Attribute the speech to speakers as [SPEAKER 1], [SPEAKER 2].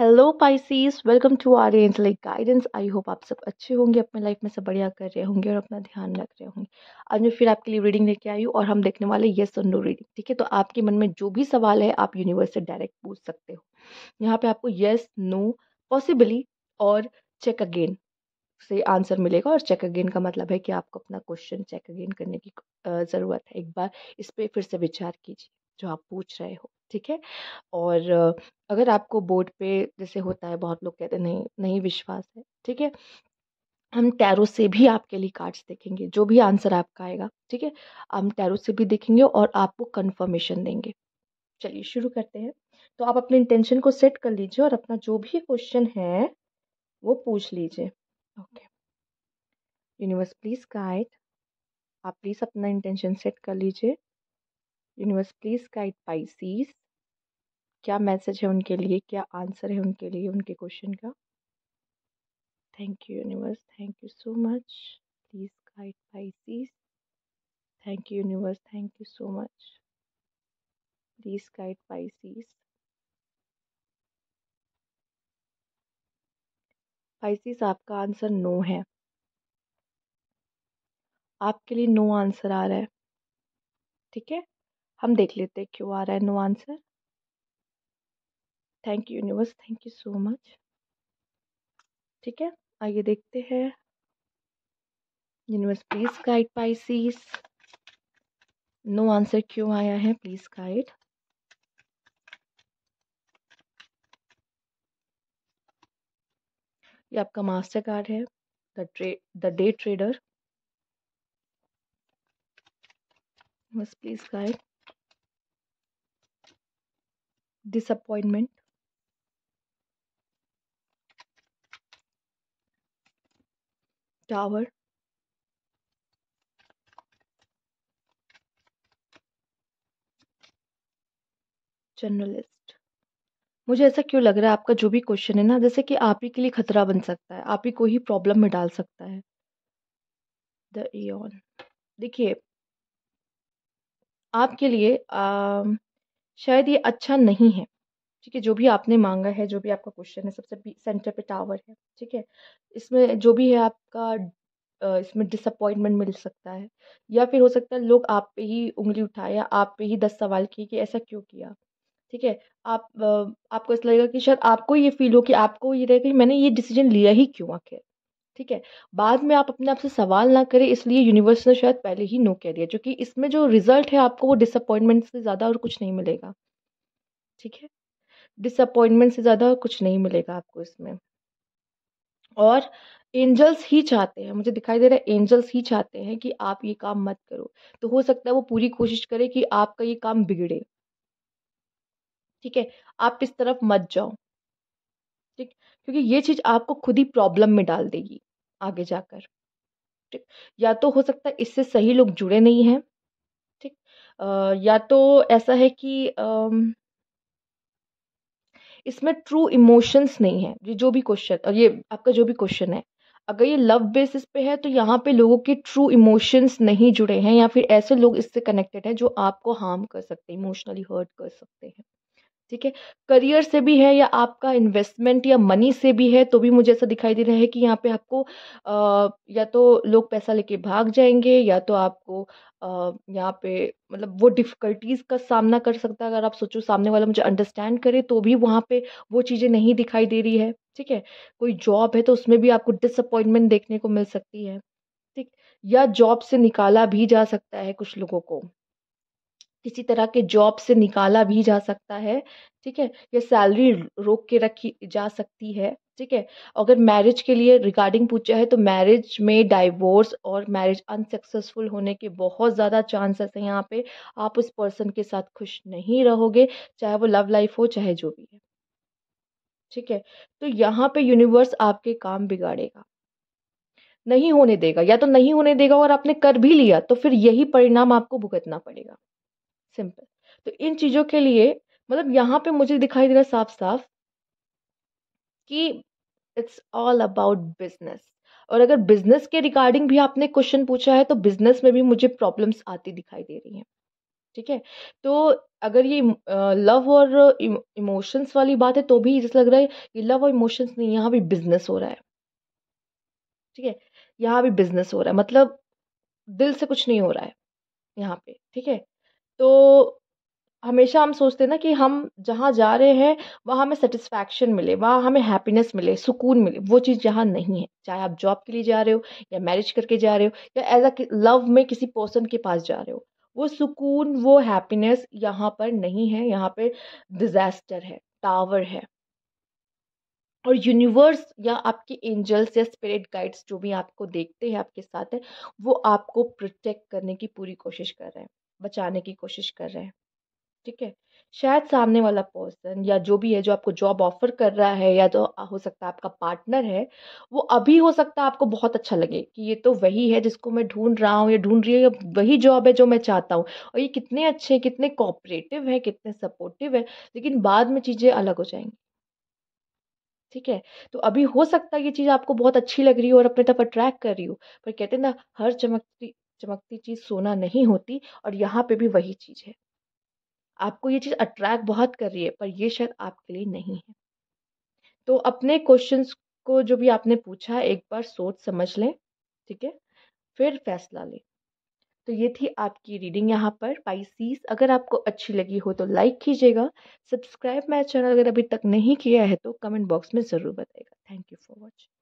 [SPEAKER 1] hello Pisces welcome to our like guidance I hope आप सब अच्छे होंगे अपने लाइफ में सब बढ़िया कर रहे होंगे और अपना ध्यान रख रहे होंगे आज मैं फिर आपके लिए रीडिंग लेके आई हूँ और हम देखने वाले येस और नो रीडिंग ठीक है तो आपके मन में जो भी सवाल है आप यूनिवर्स से डायरेक्ट पूछ सकते हो यहाँ पे आपको येस नो पॉसिबली और चेक अगेन से आंसर मिलेगा और चेक अगेन का मतलब है कि आपको अपना क्वेश्चन चेक अगेन करने की ज़रूरत है एक बार इस पर फिर से विचार कीजिए जो आप पूछ रहे हो ठीक है और अगर आपको बोर्ड पे जैसे होता है बहुत लोग कहते हैं नहीं नहीं विश्वास है ठीक है हम टैरो से भी आपके लिए कार्ड्स देखेंगे जो भी आंसर आपका आएगा ठीक है हम टैरो से भी देखेंगे और आपको कंफर्मेशन देंगे चलिए शुरू करते हैं तो आप अपने इंटेंशन को सेट कर लीजिए और अपना जो भी क्वेश्चन है वो पूछ लीजिए ओके यूनिवर्स प्लीज़ गाइड आप प्लीज़ अपना इंटेंशन सेट कर लीजिए यूनिवर्स प्लीज़ गाइड पाइसीस क्या मैसेज है उनके लिए क्या आंसर है उनके लिए उनके क्वेश्चन का thank you universe thank you so much please guide Pisces thank you universe thank you so much please guide Pisces Pisces आपका आंसर नो है आपके लिए नो आंसर आ रहा है ठीक है हम देख लेते हैं क्यों आ रहा है no answer thank you universe thank you so much ठीक है आइए देखते हैं universe please guide Pisces no answer क्यों आया है प्लीज गाइड ये आपका मास्टर कार्ड है the tray the day trader बस please guide disappointment tower journalist मुझे ऐसा क्यों लग रहा है आपका जो भी क्वेश्चन है ना जैसे कि आप ही के लिए खतरा बन सकता है आप ही को ही प्रॉब्लम में डाल सकता है द देखिए आपके लिए आ, शायद ये अच्छा नहीं है ठीक है जो भी आपने मांगा है जो भी आपका क्वेश्चन है सबसे सेंटर पे टावर है ठीक है इसमें जो भी है आपका इसमें डिसअपॉइंटमेंट मिल सकता है या फिर हो सकता है लोग आप पे ही उंगली उठाए या आप पे ही दस सवाल किए कि ऐसा क्यों किया ठीक है आप आपको ऐसा लगेगा कि शायद आपको ये फील हो कि आपको ये रहेगा कि मैंने ये डिसीजन लिया ही क्यों आखिर ठीक है बाद में आप अपने आप से सवाल ना करें इसलिए यूनिवर्स ने शायद पहले ही नो कह दिया क्योंकि इसमें जो रिजल्ट है आपको वो डिसअपॉइंटमेंट से ज़्यादा और कुछ नहीं मिलेगा ठीक है डिसअपॉइंटमेंट से ज़्यादा और कुछ नहीं मिलेगा आपको इसमें और एंजल्स ही चाहते हैं मुझे दिखाई दे रहा है एंजल्स ही चाहते हैं कि आप ये काम मत करो तो हो सकता है वो पूरी कोशिश करे कि आपका ये काम बिगड़े ठीक है आप इस तरफ मत जाओ ठीक क्योंकि ये चीज़ आपको खुद ही प्रॉब्लम में डाल देगी आगे जाकर ठीक या तो हो सकता है इससे सही लोग जुड़े नहीं हैं ठीक या तो ऐसा है कि इसमें ट्रू इमोशंस नहीं है ये जो भी क्वेश्चन और ये आपका जो भी क्वेश्चन है अगर ये लव बेसिस पे है तो यहाँ पे लोगों के ट्रू इमोशंस नहीं जुड़े हैं या फिर ऐसे लोग इससे कनेक्टेड हैं जो आपको हार्म कर सकते हैं इमोशनली हर्ट कर सकते हैं ठीक है करियर से भी है या आपका इन्वेस्टमेंट या मनी से भी है तो भी मुझे ऐसा दिखाई दे रहा है कि यहाँ पे आपको आ, या तो लोग पैसा लेके भाग जाएंगे या तो आपको यहाँ पे मतलब वो डिफ़िकल्टीज़ का सामना कर सकता है अगर आप सोचो सामने वाला मुझे अंडरस्टैंड करे तो भी वहाँ पे वो चीज़ें नहीं दिखाई दे रही है ठीक है कोई जॉब है तो उसमें भी आपको डिसअपॉइंटमेंट देखने को मिल सकती है ठीक या जॉब से निकाला भी जा सकता है कुछ लोगों को किसी तरह के जॉब से निकाला भी जा सकता है ठीक है या सैलरी रोक के रखी जा सकती है ठीक है अगर मैरिज के लिए रिगार्डिंग पूछा है तो मैरिज में डाइवोर्स और मैरिज अनसक्सेसफुल होने के बहुत ज़्यादा चांसेस हैं यहाँ पे आप उस पर्सन के साथ खुश नहीं रहोगे चाहे वो लव लाइफ हो चाहे जो भी है ठीक है तो यहाँ पे यूनिवर्स आपके काम बिगाड़ेगा नहीं होने देगा या तो नहीं होने देगा और आपने कर भी लिया तो फिर यही परिणाम आपको भुगतना पड़ेगा सिंपल तो इन चीज़ों के लिए मतलब यहाँ पे मुझे दिखाई दे रहा साफ साफ कि इट्स ऑल अबाउट बिजनेस और अगर बिजनेस के रिगार्डिंग भी आपने क्वेश्चन पूछा है तो बिजनेस में भी मुझे प्रॉब्लम्स आती दिखाई दे रही हैं ठीक है तो अगर ये लव और इमोशंस वाली बात है तो भी जैसे लग रहा है ये लव और इमोशंस नहीं यहाँ भी बिजनेस हो रहा है ठीक है यहाँ भी बिजनेस हो रहा है मतलब दिल से कुछ नहीं हो रहा है यहाँ पे ठीक है तो हमेशा हम सोचते हैं ना कि हम जहाँ जा रहे हैं वहाँ हमें सेटिस्फैक्शन मिले वहाँ हमें हैप्पीनेस मिले सुकून मिले वो चीज़ जहाँ नहीं है चाहे आप जॉब के लिए जा रहे हो या मैरिज करके जा रहे हो या एज अ लव में किसी पर्सन के पास जा रहे हो वो सुकून वो हैप्पीनेस यहाँ पर नहीं है यहाँ पर डिज़ास्टर है टावर है और यूनिवर्स या आपके एंजल्स या स्पिरिट गाइड्स जो भी आपको देखते हैं आपके साथ है वो आपको प्रोटेक्ट करने की पूरी कोशिश कर रहे हैं बचाने की कोशिश कर रहे हैं ठीक है शायद सामने वाला पर्सन या जो भी है जो आपको जॉब ऑफर कर रहा है या जो तो हो सकता है आपका पार्टनर है वो अभी हो सकता है आपको बहुत अच्छा लगे कि ये तो वही है जिसको मैं ढूंढ रहा हूँ या ढूंढ रही है वही जॉब है जो मैं चाहता हूँ और ये कितने अच्छे कितने कॉपरेटिव है कितने सपोर्टिव है लेकिन बाद में चीज़ें अलग हो जाएंगी ठीक है तो अभी हो सकता है ये चीज़ आपको बहुत अच्छी लग रही हो और अपने तरफ अट्रैक्ट कर रही हो पर कहते हैं ना हर चमकती चमकती चीज़ सोना नहीं होती और यहाँ पे भी वही चीज़ है आपको ये चीज़ अट्रैक्ट बहुत कर रही है पर ये शायद आपके लिए नहीं है तो अपने क्वेश्चंस को जो भी आपने पूछा है एक बार सोच समझ लें ठीक है फिर फैसला लें तो ये थी आपकी रीडिंग यहाँ पर पाइसीस अगर आपको अच्छी लगी हो तो लाइक कीजिएगा सब्सक्राइब मेरा चैनल अगर अभी तक नहीं किया है तो कमेंट बॉक्स में ज़रूर बताएगा थैंक यू फॉर वॉचिंग